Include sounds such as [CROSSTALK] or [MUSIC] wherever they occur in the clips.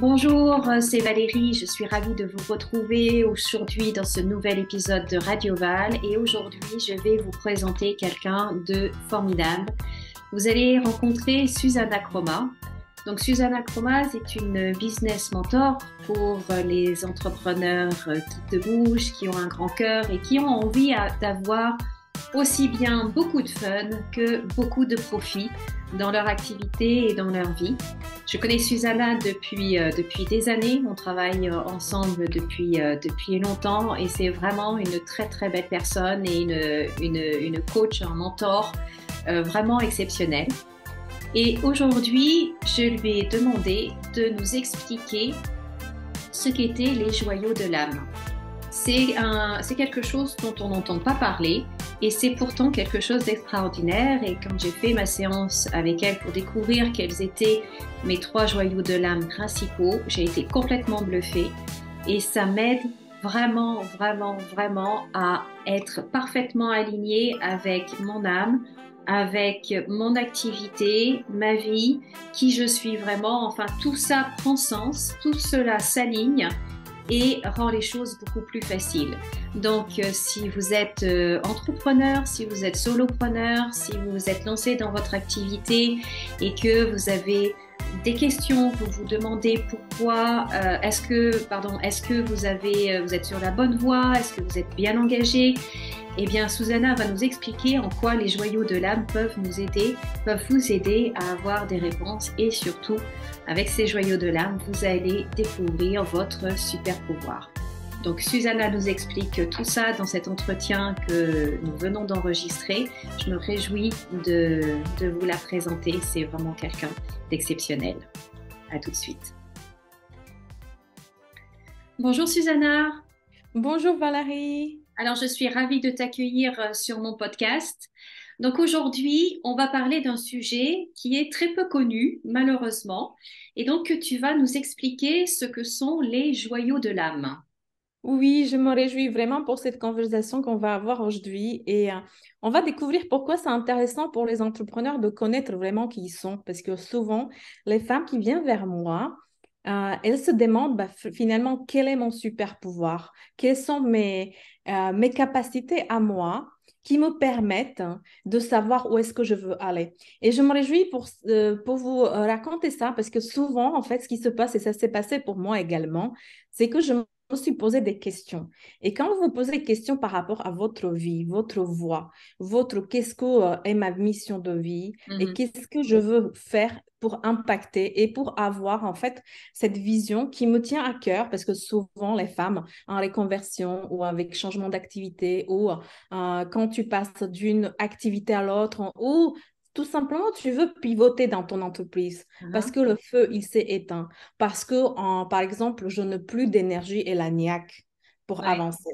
Bonjour, euh, c'est Valérie, je suis ravie de vous retrouver aujourd'hui dans ce nouvel épisode de Radio Val et aujourd'hui je vais vous présenter quelqu'un de formidable. Vous allez rencontrer Susanna Chroma. Donc Susanna Chroma, c'est une business mentor pour les entrepreneurs qui te bougent, qui ont un grand cœur et qui ont envie d'avoir aussi bien beaucoup de fun que beaucoup de profit dans leur activité et dans leur vie. Je connais Susanna depuis, euh, depuis des années, on travaille euh, ensemble depuis, euh, depuis longtemps et c'est vraiment une très très belle personne et une, une, une coach, un mentor vraiment exceptionnel. Et aujourd'hui, je lui ai demandé de nous expliquer ce qu'étaient les joyaux de l'âme. C'est quelque chose dont on n'entend pas parler, et c'est pourtant quelque chose d'extraordinaire. Et quand j'ai fait ma séance avec elle pour découvrir quels étaient mes trois joyaux de l'âme principaux, j'ai été complètement bluffée. Et ça m'aide vraiment, vraiment, vraiment à être parfaitement alignée avec mon âme, avec mon activité, ma vie, qui je suis vraiment. Enfin, tout ça prend sens, tout cela s'aligne et rend les choses beaucoup plus faciles. Donc euh, si vous êtes euh, entrepreneur, si vous êtes solopreneur, si vous vous êtes lancé dans votre activité et que vous avez des questions, vous vous demandez pourquoi, euh, est-ce que, pardon, est-ce que vous avez, vous êtes sur la bonne voie, est-ce que vous êtes bien engagé, eh bien, Susanna va nous expliquer en quoi les joyaux de l'âme peuvent nous aider, peuvent vous aider à avoir des réponses et surtout, avec ces joyaux de l'âme, vous allez découvrir votre super pouvoir. Donc Susanna nous explique tout ça dans cet entretien que nous venons d'enregistrer. Je me réjouis de, de vous la présenter. C'est vraiment quelqu'un d'exceptionnel. À tout de suite. Bonjour Susanna. Bonjour Valérie. Alors, je suis ravie de t'accueillir euh, sur mon podcast. Donc aujourd'hui, on va parler d'un sujet qui est très peu connu, malheureusement, et donc tu vas nous expliquer ce que sont les joyaux de l'âme. Oui, je me réjouis vraiment pour cette conversation qu'on va avoir aujourd'hui et euh, on va découvrir pourquoi c'est intéressant pour les entrepreneurs de connaître vraiment qui ils sont parce que souvent les femmes qui viennent vers moi, euh, elle se demande bah, finalement quel est mon super pouvoir, quelles sont mes, euh, mes capacités à moi qui me permettent de savoir où est-ce que je veux aller. Et je me réjouis pour, euh, pour vous raconter ça parce que souvent, en fait, ce qui se passe, et ça s'est passé pour moi également, c'est que je aussi poser des questions. Et quand vous posez des questions par rapport à votre vie, votre voix, votre qu'est-ce que euh, est ma mission de vie et mhm. qu'est-ce que je veux faire pour impacter et pour avoir en fait cette vision qui me tient à cœur parce que souvent les femmes en hein, réconversion ou avec changement d'activité ou euh, quand tu passes d'une activité à l'autre ou tout simplement, tu veux pivoter dans ton entreprise uh-huh. parce que le feu, il s'est éteint. Parce que, en, par exemple, je n'ai plus d'énergie et la niaque pour avancer.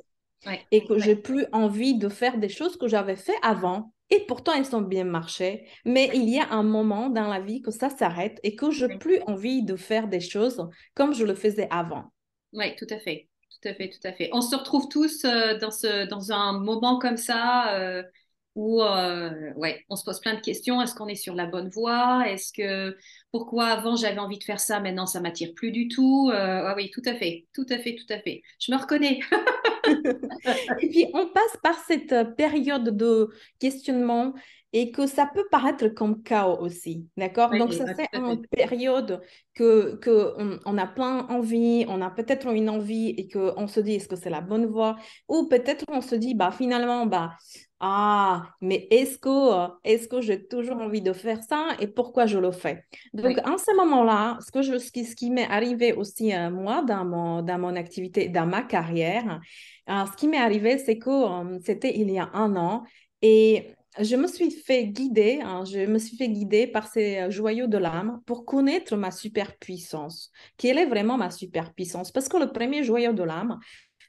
Et que j'ai plus envie de faire des choses que j'avais fait avant. Et pourtant, elles sont bien marché. Mais il y a un moment dans la vie que ça s'arrête et que je n'ai plus envie de faire des choses comme je le faisais avant. Oui, tout à fait. Tout à fait, tout à fait. On se retrouve tous euh, dans, ce, dans un moment comme ça. Euh, où euh, ouais, on se pose plein de questions. Est-ce qu'on est sur la bonne voie Est-ce que pourquoi avant j'avais envie de faire ça, maintenant ça m'attire plus du tout euh, ah Oui, tout à fait, tout à fait, tout à fait. Je me reconnais. [LAUGHS] et puis on passe par cette euh, période de questionnement et que ça peut paraître comme chaos aussi, d'accord Donc ça ah, c'est une période que, que on, on, a plein envie, on a peut-être une envie et que on se dit est-ce que c'est la bonne voie ou peut-être on se dit bah finalement bah ah, mais est-ce que, est que j'ai toujours envie de faire ça et pourquoi je le fais Donc, en ce moment-là, ce, que je, ce qui, m'est arrivé aussi, euh, moi, dans mon, activité, dans ma carrière, euh, ce qui m'est arrivé, c'est que euh, c'était il y a un an et je me suis fait guider, hein, je me suis fait guider par ces joyaux de l'âme pour connaître ma superpuissance. Quelle est vraiment ma superpuissance Parce que le premier joyau de l'âme,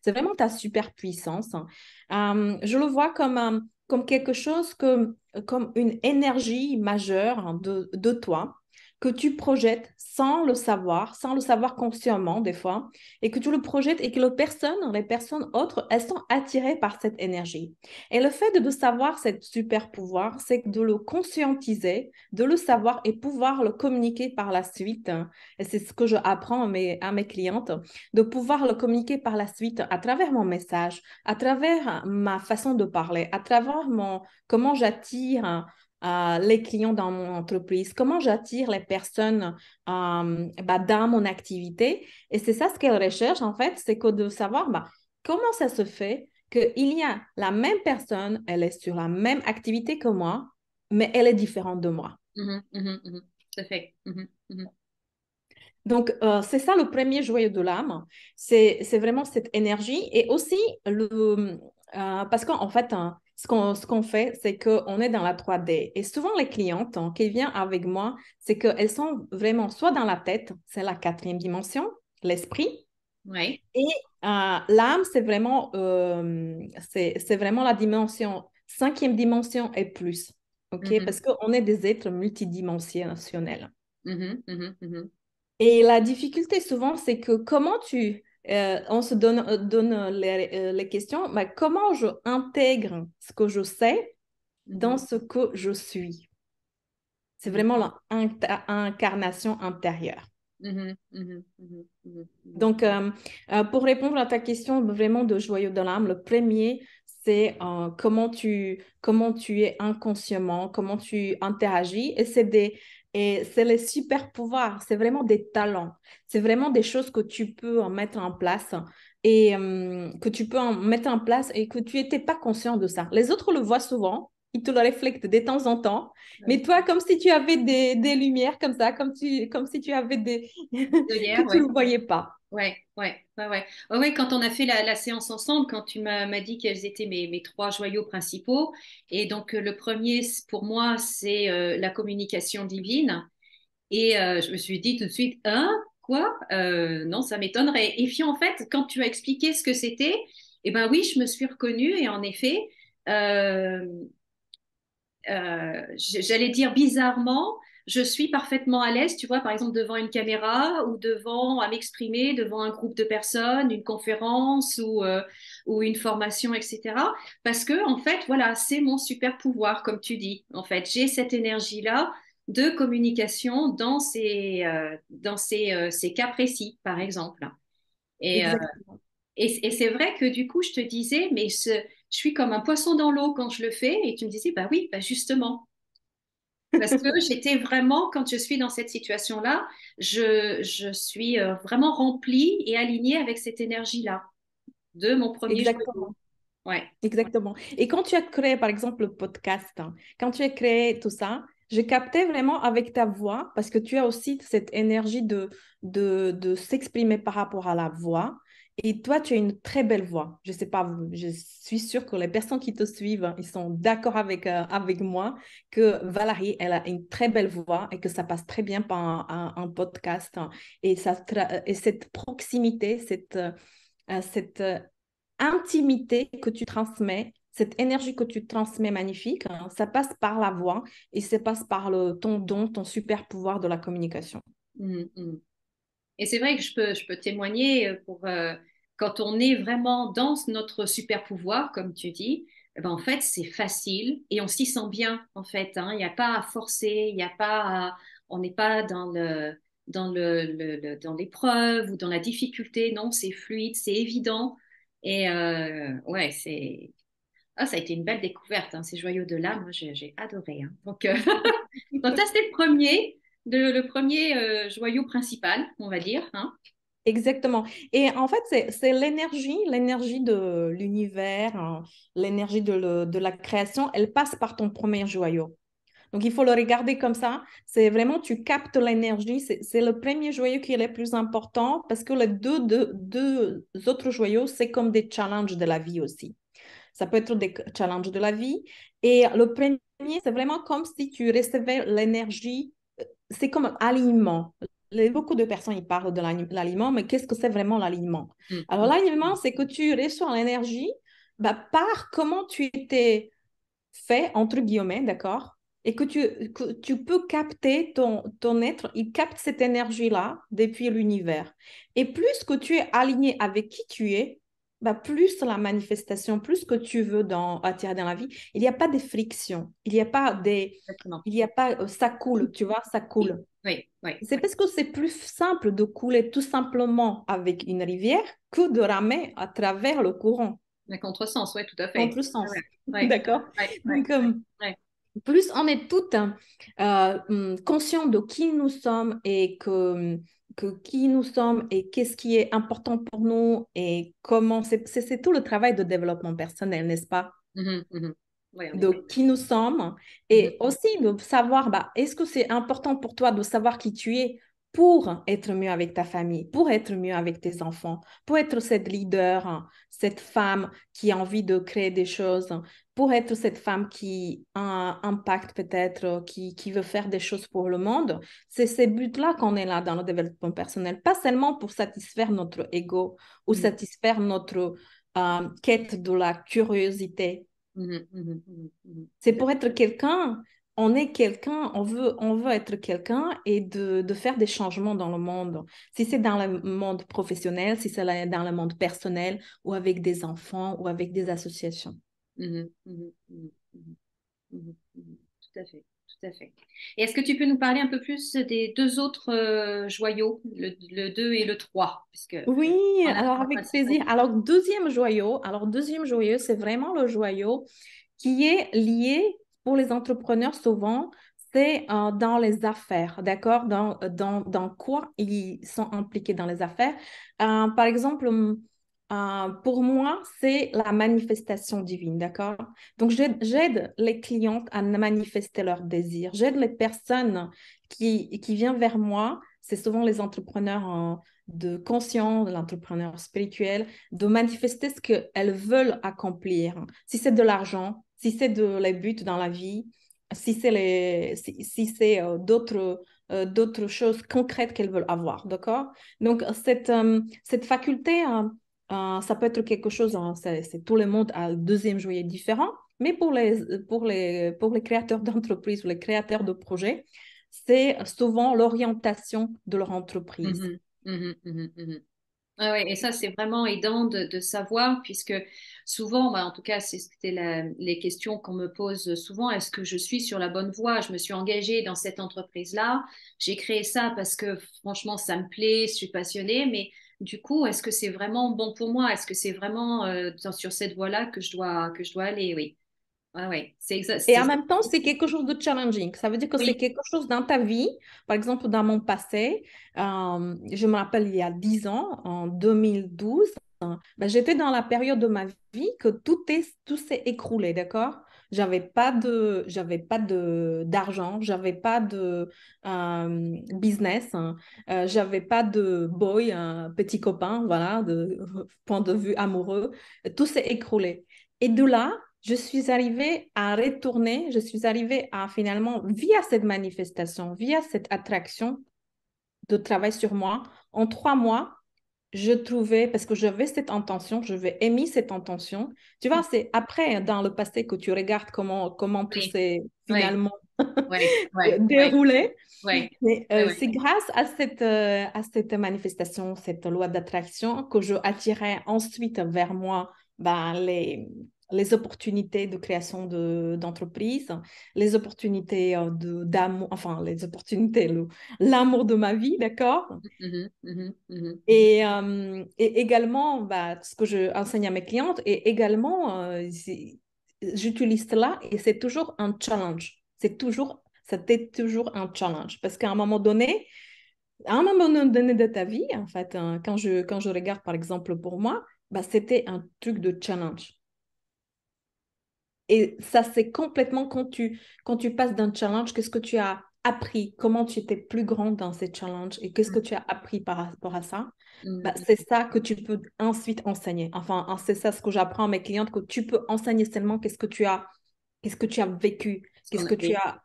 c'est vraiment ta superpuissance. Hein. Euh, je le vois comme, comme quelque chose, que, comme une énergie majeure hein, de, de toi que tu projettes sans le savoir, sans le savoir consciemment des fois, et que tu le projettes et que les personnes, les personnes autres, elles sont attirées par cette énergie. Et le fait de, savoir cette super pouvoir, c'est de le conscientiser, de le savoir et pouvoir le communiquer par la suite. Et c'est ce que je apprends à mes, à mes clientes, de pouvoir le communiquer par la suite à travers mon message, à travers ma façon de parler, à travers mon comment j'attire euh, les clients dans mon entreprise, comment j'attire les personnes euh, bah, dans mon activité. Et c'est ça ce qu'elle recherche, en fait, c'est de savoir bah, comment ça se fait qu'il y a la même personne, elle est sur la même activité que moi, mais elle est différente de moi. Mmh, Fait. Donc, c'est ça le premier joyau de l'âme. C'est vraiment cette énergie et aussi le. Euh, parce qu'en fait, hein, ce qu'on fait, c'est qu'on est dans la 3D. Et souvent, les clientes hein, qui viennent avec moi, c'est qu'elles sont vraiment soit dans la tête, c'est la quatrième dimension, l'esprit. Et euh, l'âme, c'est vraiment, euh, c'est vraiment la dimension, cinquième dimension et plus. ok mm-hmm. Parce qu'on est des êtres multidimensionnels. Mm-hmm, mm-hmm, et la difficulté souvent, c'est que comment tu euh, on se donne, euh, donne euh, les, questions, mais comment je intègre ce que je sais dans mhm. ce que je suis C'est vraiment l'incarnation intérieure. Donc, pour répondre à ta question vraiment de joyeux de l'âme, le premier, c'est comment, tu, comment tu es inconsciemment, comment tu interagis. Et c'est des, et c'est les super pouvoirs, c'est vraiment des talents, c'est vraiment des choses que tu peux en mettre en place et hum, que tu peux en mettre en place et que tu n'étais pas conscient de ça. Les autres le voient souvent, ils te le réflectent de temps en temps, mais toi, comme si tu avais des, lumières comme ça, comme, tu, comme si tu avais des... [LAUGHS] que tu ne le voyais pas. Ouais, ouais, ouais, ouais. quand on a fait la, la séance ensemble, quand tu m'as dit quels étaient mes, mes trois joyaux principaux, et donc euh, le premier pour moi c'est euh, la communication divine, et euh, je me suis dit tout de suite, hein, quoi? non, ça m'étonnerait. Et puis en fait, quand tu as expliqué ce que c'était, eh ben oui, je me suis reconnue, et en effet, j'allais dire bizarrement, je suis parfaitement à l'aise, tu vois, par exemple devant une caméra ou devant à m'exprimer devant un groupe de personnes, une conférence ou euh, une formation, etc. Parce que en fait, voilà, c'est mon super pouvoir, comme tu dis. En fait, j'ai cette énergie là de communication dans ces euh, dans euh, ces, cas précis, par exemple. Et c'est vrai que du coup, je te disais, mais je suis comme un poisson dans l'eau quand je le fais. Et tu me disais, bah oui, bah justement, parce que j'étais vraiment, quand je suis dans cette situation-là, je, suis euh, vraiment remplie et alignée avec cette énergie-là de mon premier Exactement. Exactement. Et quand tu as créé, par exemple, le podcast, hein, quand tu as créé tout ça, je captais vraiment avec ta voix, parce que tu as aussi cette énergie de, de, de s'exprimer par rapport à la voix. Et toi, tu as une très belle voix. Je sais pas, je suis sûre que les personnes qui te suivent, ils sont d'accord avec, euh, avec moi que Valérie, elle a une très belle voix et que ça passe très bien par un, podcast. Et, ça et cette proximité, cette, euh, cette euh, intimité que tu transmets, cette énergie que tu transmets magnifique, hein, ça passe par la voix et ça passe par le, ton don, ton super pouvoir de la communication. Mmh, mmh. Et c'est vrai que je peux, je peux témoigner euh, pour euh, quand on est vraiment dans notre super pouvoir, comme tu dis, eh ben en fait, c'est facile et on s'y sent bien, en fait. Hein. Il n'y a pas à forcer, il n'y a pas à, on n'est pas dans le dans le, le, dans l'épreuve ou dans la difficulté. Non, c'est fluide, c'est évident. Et euh, ouais, c'est ah, ça a été une belle découverte. Hein, Ces joyaux de l'âme, j'ai, adoré. Hein. Donc, quand euh, [LAUGHS] Donc ça c'était le premier le premier euh, joyau principal, on va dire. Hein. Exactement. Et en fait, c'est l'énergie, l'énergie de l'univers, hein, l'énergie de, la création, elle passe par ton premier joyau. Donc, il faut le regarder comme ça. C'est vraiment, tu captes l'énergie. C'est le premier joyau qui est le plus important parce que les deux, deux autres joyaux, c'est comme des challenges de la vie aussi. Ça peut être des challenges de la vie. Et le premier, c'est vraiment comme si tu recevais l'énergie c'est comme alignement. Beaucoup de personnes ils parlent de l'alignement, mais qu'est-ce que c'est vraiment l'alignement mm. Alors, l'alignement, c'est que tu reçois l'énergie bah, par comment tu étais fait, entre guillemets, d'accord Et que tu, tu peux capter ton, ton être, il capte cette énergie-là depuis l'univers. Et plus que tu es aligné avec qui tu es, bah, plus la manifestation, plus que tu veux dans, attirer dans la vie, il n'y a pas de friction, il n'y a pas des... Il n'y a pas... Euh, ça coule, tu vois, ça coule. Oui, oui. c'est parce que c'est plus simple de couler tout simplement avec une rivière que de ramer à travers le courant. Un contresens, oui, tout à fait. Contresens, [LAUGHS] d'accord Donc, euh, plus on est toutes euh, hum, de qui nous sommes et que hum, qui nous sommes et qu'est-ce qui est important pour nous et comment. C'est tout le travail de développement personnel, n'est-ce pas? Mm-hmm, mm-hmm. Donc, de qui nous sommes et mm-hmm. aussi de savoir bah, est-ce que c'est important pour toi de savoir qui tu es pour être mieux avec ta famille, pour être mieux avec tes enfants, pour être cette leader, cette femme qui a envie de créer des choses, pour être cette femme qui a un impact peut-être, euh, qui, qui, veut faire des choses pour le monde, c'est ces buts là qu'on est là dans le développement personnel, pas seulement pour satisfaire notre ego ou mm. satisfaire notre euh, quête de la curiosité. Mm-hmm, mm-hmm, mm-hmm, c'est pour être quelqu'un, on est quelqu'un, on veut, on veut être quelqu'un et de, de, faire des changements dans le monde. Si c'est dans le monde professionnel, si c'est dans le monde personnel ou avec des enfants ou avec des associations tout à fait. Tout à fait. Et est-ce que tu peux nous parler un peu plus des deux autres euh, joyaux, le 2 et le 3 puisque Oui, alors avec plaisir. Alors, deuxième joyau, alors deuxième joyau, c'est vraiment le joyau qui est lié pour les entrepreneurs souvent, c'est euh, dans les affaires, d'accord dans, dans, dans, quoi ils sont impliqués dans les affaires. Euh, par exemple, euh, pour moi, c'est la manifestation divine, d'accord Donc, j'aide les clientes à manifester leurs désirs. J'aide les personnes qui, qui viennent vers moi, c'est souvent les entrepreneurs euh, de conscience, l'entrepreneur spirituel, de manifester ce qu'elles veulent accomplir. Si c'est de l'argent, si c'est de les buts dans la vie, si c'est les, si, c'est euh, d'autres d'autres choses concrètes qu'elles veulent avoir, d'accord Donc cette cette faculté hein, euh, ça peut être quelque chose, hein, c'est tout le monde a un deuxième joyeux différent, mais pour les, pour les, pour les créateurs d'entreprises ou les créateurs de projets, c'est souvent l'orientation de leur entreprise. Mmh mmh mmh ah ouais, et ça, c'est vraiment aidant de, savoir, puisque souvent, bah, en tout cas, c'était les questions qu'on me pose souvent, est-ce que je suis sur la bonne voie Je me suis engagée dans cette entreprise-là, j'ai créé ça parce que franchement, ça me plaît, je suis passionnée, mais du coup, est-ce que c'est vraiment bon pour moi Est-ce que c'est vraiment euh, sur cette voie-là que je dois que je dois aller Oui. Ah c'est Et en même temps, c'est quelque chose de challenging. Ça veut dire que c'est quelque chose dans ta vie. Par exemple, dans mon passé, euh, je me rappelle il y a 10 ans, en 2012, Hein. Ben, j'étais dans la période de ma vie que tout est tout s'est écroulé, d'accord J'avais pas de j'avais pas de d'argent, j'avais pas de euh, business, hein. euh, j'avais pas de boy, un hein, petit copain, voilà, de [LAUGHS] point de vue amoureux, tout s'est écroulé. Et de là, je suis arrivée à retourner, je suis arrivée à finalement, via cette manifestation, via cette attraction de travail sur moi, en trois mois, je trouvais, parce que j'avais cette intention, je vais émis cette intention. Tu vois, mm. c'est après, dans le passé, que tu regardes comment, comment tout s'est finalement déroulé. c'est grâce à cette, euh, à cette manifestation, cette loi d'attraction, que je attirais ensuite vers moi ben, les, les opportunités de création d'entreprise, les opportunités euh, d'amour, enfin les opportunités, l'amour de ma vie, d'accord mmh, mmh, mmh, euh, et, également, bah, ce que j'enseigne à mes clientes, et également, euh, j'utilise cela et c'est toujours un challenge. C'est toujours, c'était toujours un challenge parce qu'à un moment donné, à un moment donné de ta vie, en fait, hein, quand, je, quand je regarde par exemple pour moi, bah, c'était un truc de challenge. Et ça, c'est complètement quand tu, quand tu passes d'un challenge, qu'est-ce que tu as appris Comment tu étais plus grande dans ces challenges Et qu'est-ce que mmh. tu as appris par rapport à ça mmh, bah, mmh, C'est ça que tu peux ensuite enseigner. Enfin, c'est ça ce que j'apprends à mes clientes, que tu peux enseigner seulement qu'est-ce que tu as, qu'est-ce que tu as vécu, euh, qu'est-ce que tu as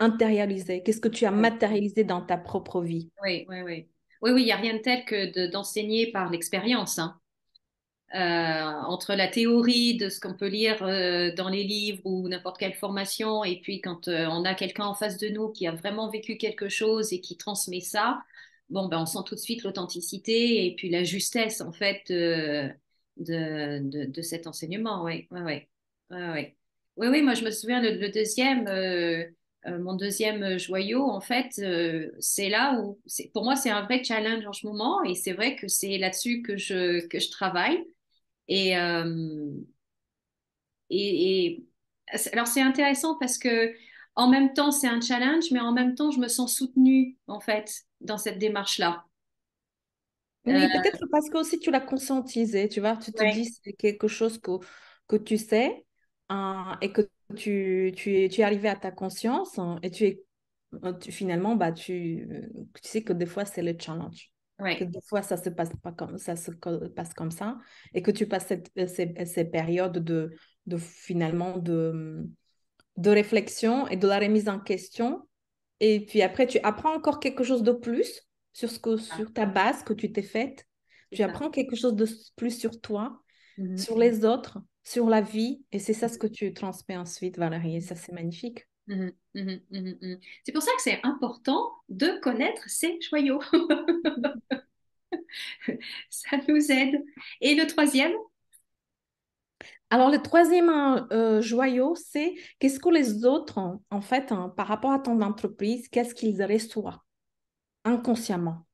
intérialisé, qu'est-ce que tu as matérialisé dans ta propre vie. Oui, oui, oui. Oui, oui, il n'y a rien de tel que d'enseigner par l'expérience. Hein. Euh, entre la théorie de ce qu'on peut lire euh, dans les livres ou n'importe quelle formation, et puis quand euh, on a quelqu'un en face de nous qui a vraiment vécu quelque chose et qui transmet ça, bon, ben, on sent tout de suite l'authenticité et puis la justesse en fait de, de, cet enseignement. Oui, oui, moi je me souviens le, le deuxième, mon deuxième joyau, en fait, c'est là où, pour moi, c'est un vrai challenge en ce moment et c'est vrai que c'est là-dessus que je, que je travaille. Euh, et, et, alors c'est intéressant parce que en même temps c'est un challenge, mais en même temps je me sens soutenue en fait dans cette démarche-là. Oui, euh, peut-être parce que aussi tu l'as conscientisé, tu vois, tu te dis dis c'est quelque chose que, que tu sais hein, et que tu, tu, es, tu es arrivé à ta conscience hein, et tu es euh, tu, finalement, bah, tu, tu sais que des fois c'est le challenge. Que des fois, ça se passe pas comme ça se passe comme ça, et que tu passes euh, euh, ces, périodes de, de finalement de, mm, de réflexion et de la remise en question. Et puis après, tu apprends encore quelque chose de plus sur ce que ah. sur ta base que tu t'es faite. Tu apprends quelque chose de plus sur toi, mmh sur les autres, sur la vie, et c'est ça mmh. ce que tu transmets ensuite, Valérie. Et ça, c'est magnifique. Mmh mmh mmh c'est pour ça que c'est important de connaître ces joyaux. [LAUGHS] ça nous aide. Et le troisième Alors le troisième euh, euh, joyau, c'est qu'est-ce que les autres, en fait, hein, par rapport à ton entreprise, qu'est-ce qu'ils reçoivent inconsciemment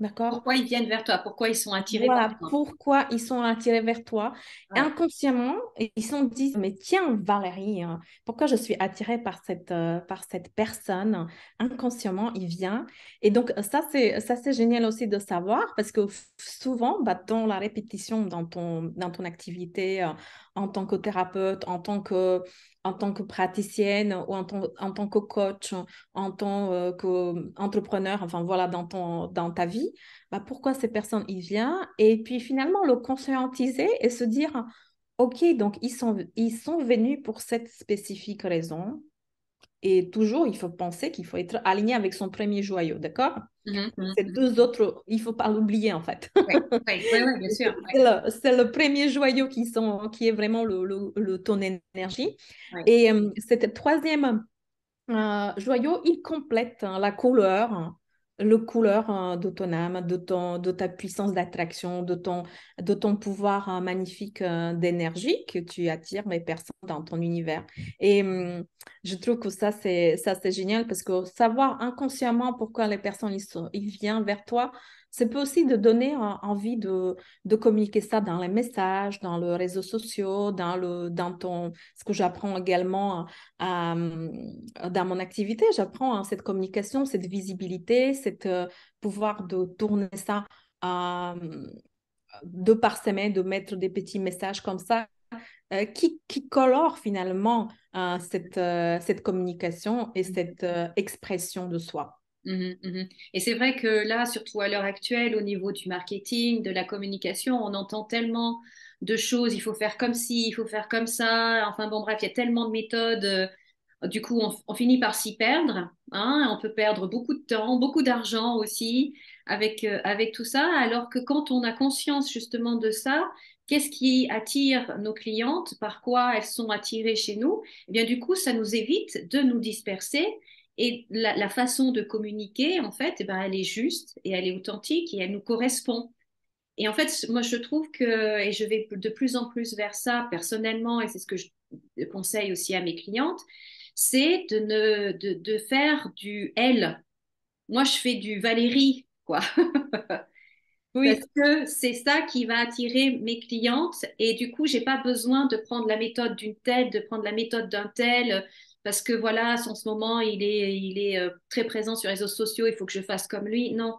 D'accord Pourquoi ils viennent vers toi Pourquoi ils sont attirés toi Pourquoi ils sont attirés vers toi Inconsciemment, ils se disent Mais tiens, Valérie, hein, pourquoi je suis attirée par cette, euh, par cette personne Inconsciemment, il vient. Et donc, ça, c'est génial aussi de savoir parce que souvent, bah, dans la répétition, dans ton, dans ton activité, euh, en tant que thérapeute, en tant que, en tant que praticienne ou en, tant que coach, en tant euh, qu'entrepreneur, enfin voilà, dans, ton, dans ta vie, bah, pourquoi ces personnes y viennent Et puis finalement, le conscientiser et se dire, OK, donc ils sont, ils sont venus pour cette spécifique raison. Et toujours, il faut penser qu'il faut être aligné avec son premier joyau, d'accord Hein, hein, Ces hein. deux autres, il faut pas l'oublier en fait. Oui, bien [LAUGHS] sûr. C'est le, premier joyau qui, sont, qui est vraiment le, ton énergie. Et euh, troisième euh, joyau, il complète la couleur le couleur hein, de ton âme, de, ta puissance d'attraction, de ton, de ton pouvoir hein, magnifique euh, d'énergie que tu attires mes personnes dans ton univers. Et hum, je trouve que ça, c'est, ça, c'est génial parce que savoir inconsciemment pourquoi les personnes ils, sont, ils viennent vers toi, ça peut aussi de donner envie de, communiquer ça dans les messages, dans les réseaux sociaux, dans, le, dans ton, ce que j'apprends également dans mon activité. J'apprends hein, cette communication, cette visibilité, cette euh, pouvoir de tourner ça euh, deux par semaine, de mettre des petits messages comme ça euh, qui, qui, colore finalement cette, cette communication et cette expression de soi. Mmh mmh et c'est vrai que là, surtout à l'heure actuelle, au niveau du marketing, de la communication, on entend tellement de choses, il faut faire comme ci, il faut faire comme ça, enfin bon bref, il y a tellement de méthodes, euh, du coup on, finit par s'y perdre, hein, on peut perdre beaucoup de temps, beaucoup d'argent aussi avec, euh, avec tout ça, alors que quand on a conscience justement de ça, qu'est-ce qui attire nos clientes, par quoi elles sont attirées chez nous, et eh bien du coup ça nous évite de nous disperser et la, façon de communiquer, en fait, et eh ben, elle est juste et elle est authentique et elle nous correspond. Et en fait, moi, je trouve que, et je vais de plus en plus vers ça personnellement, et c'est ce que je conseille aussi à mes clientes, c'est de, ne, de, faire du elle. Moi, je fais du Valérie, quoi. [LAUGHS] Oui. Parce que c'est ça qui va attirer mes clientes et du coup, j'ai pas besoin de prendre la méthode d'une telle, de prendre la méthode d'un tel, parce que voilà, en ce moment, il est, il est euh, très présent sur les réseaux sociaux, il faut que je fasse comme lui. Non.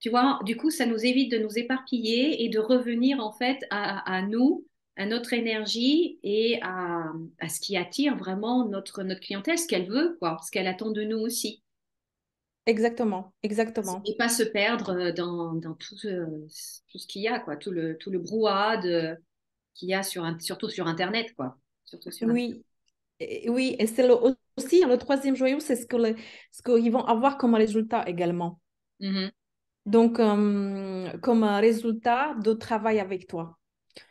Tu vois, du coup, ça nous évite de nous éparpiller et de revenir en fait à, nous, à notre énergie et à, ce qui attire vraiment notre, notre clientèle, ce qu'elle veut, quoi, ce qu'elle attend de nous aussi. Exactement, exactement. Et pas se perdre euh, dans, tout, euh, tout, ce qu'il y a, quoi, tout le, tout le brouhaha qu'il y a sur, surtout sur Internet, quoi. Surtout oui, oui, et c'est aussi le troisième joyau, c'est ce que ce qu'ils vont avoir comme résultat également. Mm-hmm. Donc, euh, comme résultat de travail avec toi.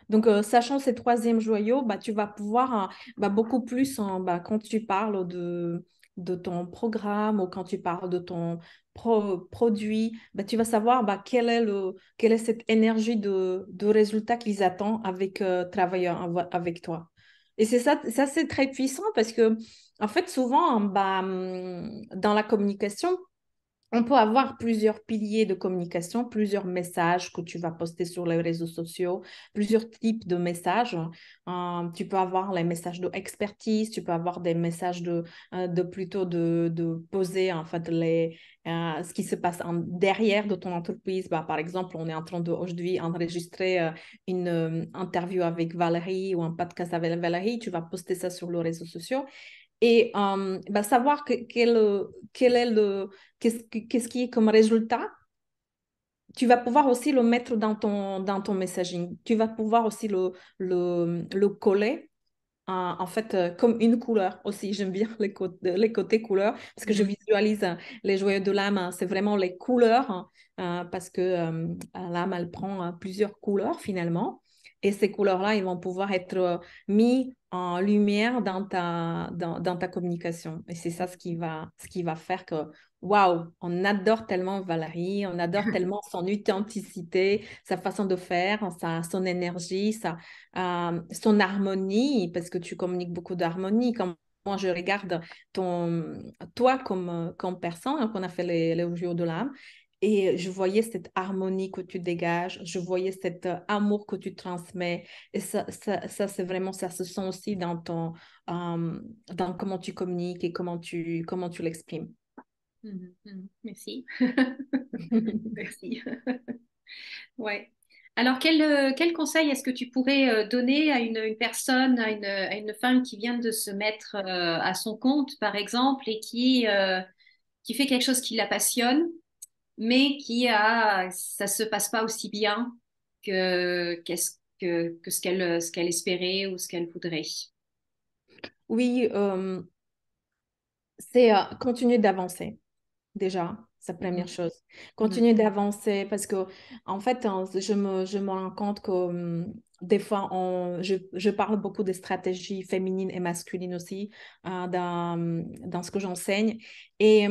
Donc, euh, sachant ces troisième joyaux, bah, tu vas pouvoir euh, bah, beaucoup plus bah, quand tu parles de, ton programme ou quand tu parles de ton produit, bah, tu vas savoir bah, quelle, est le, quelle est cette énergie de, de résultat qu'ils attendent avec avec toi. Et c'est ça, ça c'est très puissant parce que, en fait, souvent, bah, hum, dans la communication, on peut avoir plusieurs piliers de communication, plusieurs messages que tu vas poster sur les réseaux sociaux, plusieurs types de messages. Euh, tu peux avoir les messages d'expertise, tu peux avoir des messages de, euh, de plutôt de, poser en fait les, euh, ce qui se passe en, derrière de ton entreprise. Bah, par exemple, on est en train aujourd'hui enregistrer une interview avec Valérie ou un podcast avec Valérie. Tu vas poster ça sur les réseaux sociaux et euh, bah, savoir quel, euh, quel, est le qu'est-ce qui est comme résultat tu vas pouvoir aussi le mettre dans ton dans ton messaging tu vas pouvoir aussi le le, coller en fait, euh, comme une couleur aussi, [LAUGHS] j'aime bien les, côtés couleurs parce que je mhm. visualise les joyeux de l'âme, hein. c'est vraiment les couleurs hein, parce que l'âme, elle prend plusieurs couleurs finalement. Et ces couleurs-là, ils vont pouvoir être euh, mis en lumière dans ta, dans, ta communication. Et c'est ça ce qui va, ce qui va faire que, waouh, on adore tellement Valérie, on adore [LAUGHS] tellement son authenticité, sa façon de faire, sa, son énergie, sa, euh, son harmonie, parce que tu communiques beaucoup d'harmonie. Comme moi, je regarde ton, toi comme, comme personne, hein, qu'on a fait les, les jours de l'âme, et je voyais cette harmonie que tu dégages, je voyais cet euh, amour que tu transmets. Et ça, ça, ça c'est vraiment, ça se sent aussi dans, ton, dans comment tu communiques et comment tu, comment tu l'exprimes. Mmh mmh Merci. [LAUGHS] Merci. [LAUGHS] ouais. Alors, quel, euh, quel conseil est-ce que tu pourrais euh, donner à une, personne, à une, à une, femme qui vient de se mettre à son compte, par exemple, et qui, qui fait quelque chose qui la passionne, mais qui a, ça se passe pas aussi bien que, qu'est-ce que, que ce qu'elle ce qu'elle espérait ou ce qu'elle voudrait. Oui, euh, c'est à euh, continuer d'avancer déjà la première mmh. chose. Mmh. Continuer d'avancer parce que, en fait, hein, je me, je rends compte que mmh, des fois, on, je, je, parle beaucoup des stratégies féminines et masculines aussi euh, dans, dans, ce que j'enseigne. Et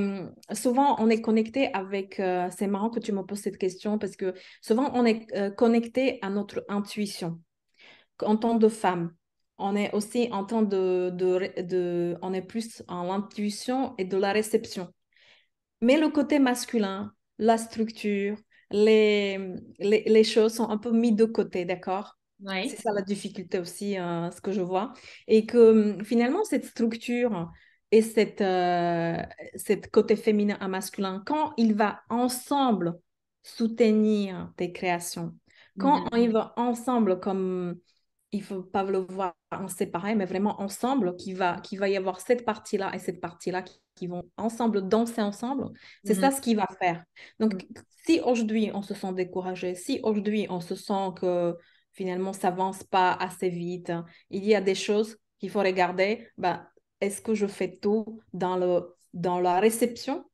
souvent, on est connecté avec. Euh, c'est marrant que tu me poses cette question parce que souvent, on est euh, connecté à notre intuition. En tant que femme, on est aussi en tant de, de, de, on est plus en intuition et de la réception. Mais le côté masculin, la structure, les, les, choses sont un peu mises de côté, d'accord C'est ça la difficulté aussi, hein, ce que je vois. Et que hum, finalement, cette structure et cette, euh, cette côté féminin à masculin, quand il va ensemble soutenir tes créations, quand ils mm-hmm. on va ensemble comme il faut pas le voir en séparé, mais vraiment ensemble, qu'il va, va y avoir cette partie-là et cette partie-là qui, vont ensemble danser ensemble. C'est mm-hmm. ça ce qu'il va faire. Donc, mm. si aujourd'hui on se sent découragé, si aujourd'hui on se sent que finalement ça avance pas assez vite, il y a des choses qu'il faut regarder. Bah, est-ce que je fais tout dans, le, dans la réception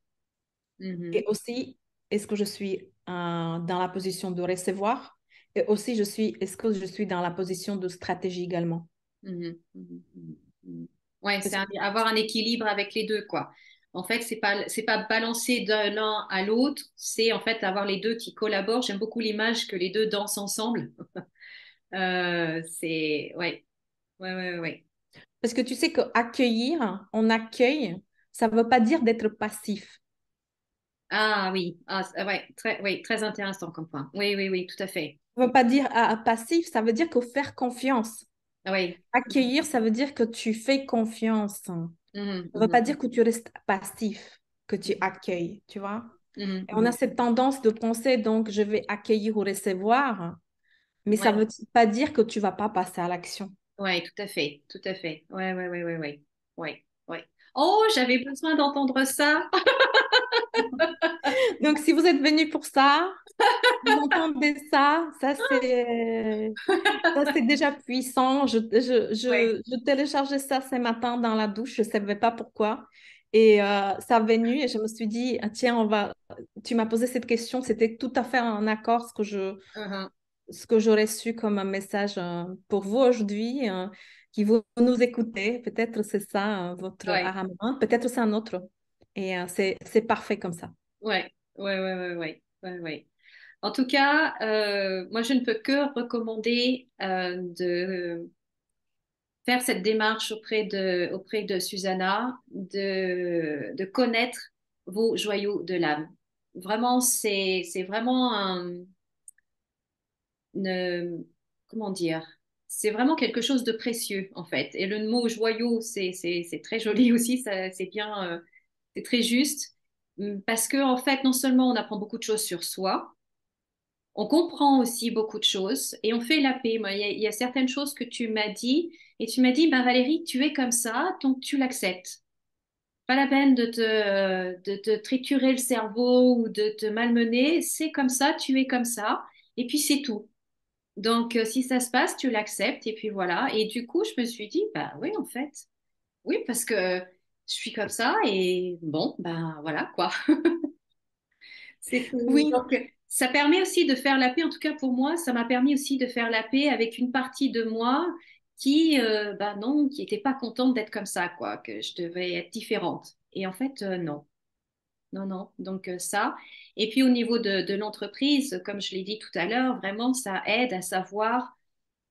mm-hmm. Et aussi, est-ce que je suis euh, dans la position de recevoir et aussi, je suis, est-ce que je suis dans la position de stratégie également mmh mmh mmh Oui, c'est avoir un équilibre avec les deux, quoi. En fait, c'est pas c'est pas balancer d'un l'un à l'autre, c'est en fait avoir les deux qui collaborent. J'aime beaucoup l'image que les deux dansent ensemble. [LAUGHS] euh, c'est ouais. ouais, ouais, Parce que tu sais qu'accueillir, on accueille, ça ne veut pas dire d'être passif. Ah oui, ah, ouais, très, oui, très intéressant comme point. Oui, oui, oui, tout à fait ne veut pas dire à, passif, ça veut dire que faire confiance. Oui. Accueillir, ça veut dire que tu fais confiance. Ça mm-hmm, ne veut pas mm-hmm. dire que tu restes passif, que tu accueilles, tu vois. Mm-hmm, on a cette tendance de penser, donc, je vais accueillir ou recevoir, mais ça ne veut pas dire que tu ne vas pas passer à l'action. Oui, tout à fait, tout à fait. Oui, oui, oui, oui, oui. Ouais, ouais. Oh, j'avais besoin d'entendre ça. [LAUGHS] Donc, si vous êtes venu pour ça, vous entendez ça, ça c'est, déjà puissant. Je, je, téléchargeais ça ce matin dans la douche, je ne savais pas pourquoi. Et euh, ça est venu et je me suis dit, ah, tiens, on va... tu m'as posé cette question, c'était tout à fait en accord ce que, je, uh-huh. ce que j'aurais su comme un message euh, pour vous aujourd'hui, euh, qui vous nous écoutez. Peut-être c'est ça votre peut-être c'est un autre. Et euh, c'est parfait comme ça. Ouais, ouais, ouais, ouais, ouais. ouais, En tout cas, euh, moi, je ne peux que recommander euh, de faire cette démarche auprès de, auprès de Susanna, de, de connaître vos joyaux de l'âme. Vraiment, c'est vraiment un, comment dire c'est vraiment quelque chose de précieux en fait. Et le mot joyau, c'est très joli aussi, c'est bien, c'est très juste hum, parce que en fait, non seulement on apprend beaucoup de choses sur soi, on comprend aussi beaucoup de choses et on fait la paix. Moi, il y, a, certaines choses que tu m'as dit et tu m'as dit, bah Valérie, tu es comme ça, donc tu l'acceptes. Pas la peine de te, de te triturer le cerveau ou de te malmener. C'est comme ça, tu es comme ça. Et puis c'est tout. Donc, euh, si ça se passe, tu l'acceptes et puis voilà. Et du coup, je me suis dit, bah oui, en fait. Oui, parce que je suis comme ça et bon, ben voilà quoi. [LAUGHS] oui. Donc, ça permet aussi de faire la paix, en tout cas pour moi, ça m'a permis aussi de faire la paix avec une partie de moi qui, euh, ben non, qui n'était pas contente d'être comme ça, quoi, que je devais être différente. Et en fait, euh, non. Non, non. Donc euh, ça. Et puis au niveau de l'entreprise, comme je l'ai dit tout à l'heure, vraiment, ça aide à savoir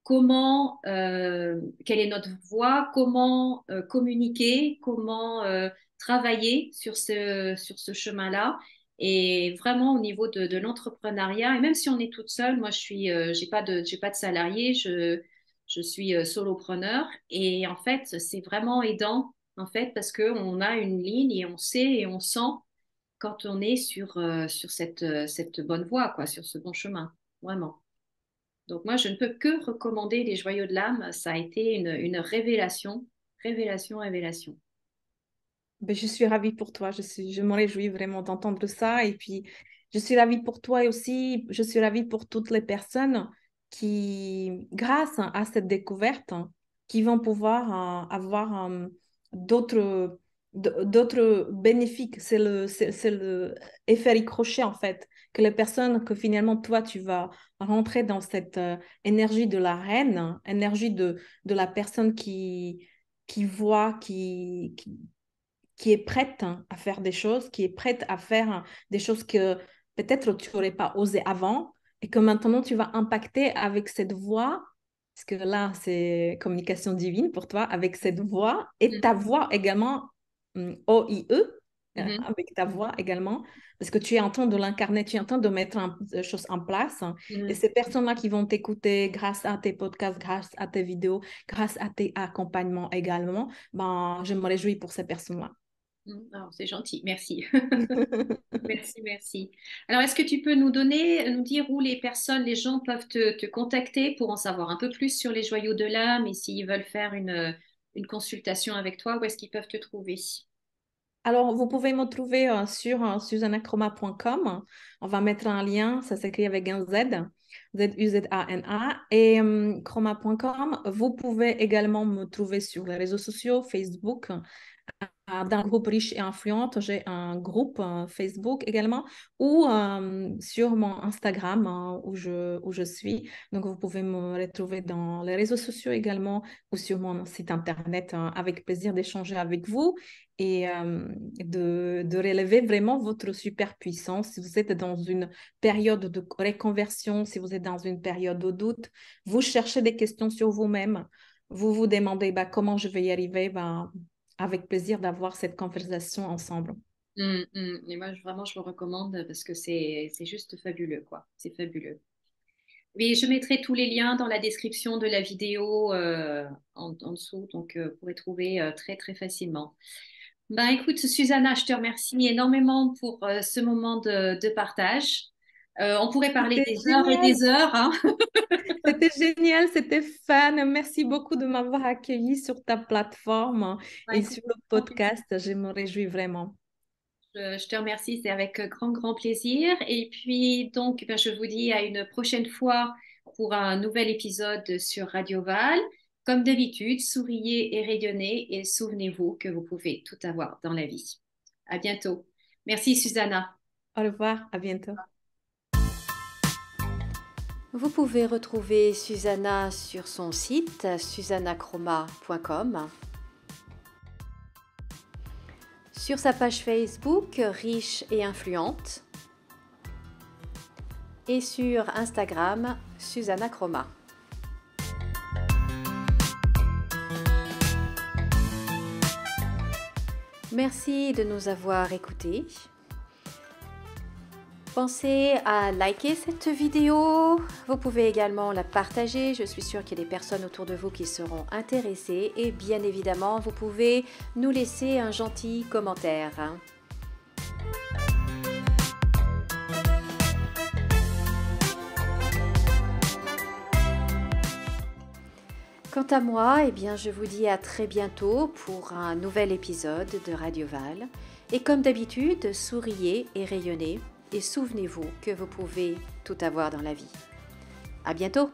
comment, euh, quelle est notre voie, comment euh, communiquer, comment euh, travailler sur ce, sur ce chemin-là. Et vraiment au niveau de, de l'entrepreneuriat, et même si on est toute seule, moi je suis, j'ai pas de, salarié, je, je suis solopreneur. Et en fait, c'est vraiment aidant, en fait, parce qu'on a une ligne et on sait et on sent quand on est sur, sur cette, cette bonne voie, quoi, sur ce bon chemin, vraiment. Donc moi, je ne peux que recommander les joyaux de l'âme. Ça a été une, révélation, révélation, révélation. Ben, je suis ravie pour toi. Je, suis, je m'en réjouis vraiment d'entendre ça. Et puis, je suis ravie pour toi aussi, je suis ravie pour toutes les personnes qui, grâce à cette découverte, qui vont pouvoir euh, avoir euh, d'autres d'autres d'autres bénéfiques. C'est le, c'est, le effet en fait, que les personnes que finalement, toi, tu vas rentrer dans cette euh, énergie de la reine, énergie de, de la personne qui, qui voit, qui, qui, est prête à faire des choses, qui est prête à faire des choses que peut-être tu n'aurais pas osé avant et que maintenant tu vas impacter avec cette voix parce que là, c'est communication divine pour toi, avec cette voix et ta mhm. voix également Hum, OIE, euh, mm-hmm. avec ta voix également, parce que tu es en train de l'incarner, tu es en train de mettre des euh, choses en place. Hein. Mm-hmm. Et ces personnes-là qui vont t'écouter grâce à tes podcasts, grâce à tes vidéos, grâce à tes accompagnements également, ben, je me réjouis pour ces personnes-là. Mm, oh, c'est gentil, merci. [LAUGHS] merci, merci. Alors, est-ce que tu peux nous donner, nous dire où les personnes, les gens peuvent te, te contacter pour en savoir un peu plus sur les joyaux de l'âme et s'ils veulent faire une, une consultation avec toi, où est-ce qu'ils peuvent te trouver alors, vous pouvez me trouver euh, sur euh, susanacroma.com. On va mettre un lien, ça s'écrit avec un Z, Z-U-Z-A-N-A, et euh, chroma.com. Vous pouvez également me trouver sur les réseaux sociaux, Facebook, euh, d'un groupe riche et influente. J'ai un groupe euh, Facebook également ou euh, sur mon Instagram où, je, où je suis. Donc, vous pouvez me retrouver dans les réseaux sociaux également ou sur mon site internet hein, avec plaisir d'échanger avec vous et de, de, relever vraiment votre super puissance Si vous êtes dans une période de reconversion, si vous êtes dans une période de doute, vous cherchez des questions sur vous-même, vous vous demandez bah, comment je vais y arriver, bah, avec plaisir d'avoir cette conversation ensemble. Et hum, hum. moi, vraiment, je le recommande parce que c'est juste fabuleux, quoi. C'est fabuleux. Oui, je mettrai tous les liens dans la description de la vidéo euh, en, dessous, donc euh, vous pourrez trouver euh, très, très facilement. Ben, écoute, Susanna, je te remercie énormément pour ce moment de partage. Euh, on pourrait parler des heures et des heures. Hein. [LAUGHS] c'était génial, c'était fun, Merci beaucoup de m'avoir accueilli sur ta plateforme bah, et sur le podcast. Je me réjouis vraiment. Je, te remercie, c'est avec grand, grand plaisir. Et puis, donc, bah, je vous dis à une prochaine fois pour un nouvel épisode sur Radio Val. Comme d'habitude, souriez et rayonnez et souvenez-vous que vous pouvez tout avoir dans la vie. À bientôt. Merci, Susanna. Au revoir, à bientôt. Vous pouvez retrouver Susanna sur son site susannachroma.com. Sur sa page Facebook Riche et Influente. Et sur Instagram Susanna Merci de nous avoir écoutés. Pensez à liker cette vidéo. Vous pouvez également la partager. Je suis sûre qu'il y a des personnes autour de vous qui seront intéressées. Et bien évidemment, vous pouvez nous laisser un gentil commentaire. Hein. Quant à moi, eh bien, je vous dis à très bientôt pour un nouvel épisode de Radio Val. Et comme d'habitude, souriez et rayonnez et souvenez-vous que vous pouvez tout avoir dans la vie. À bientôt!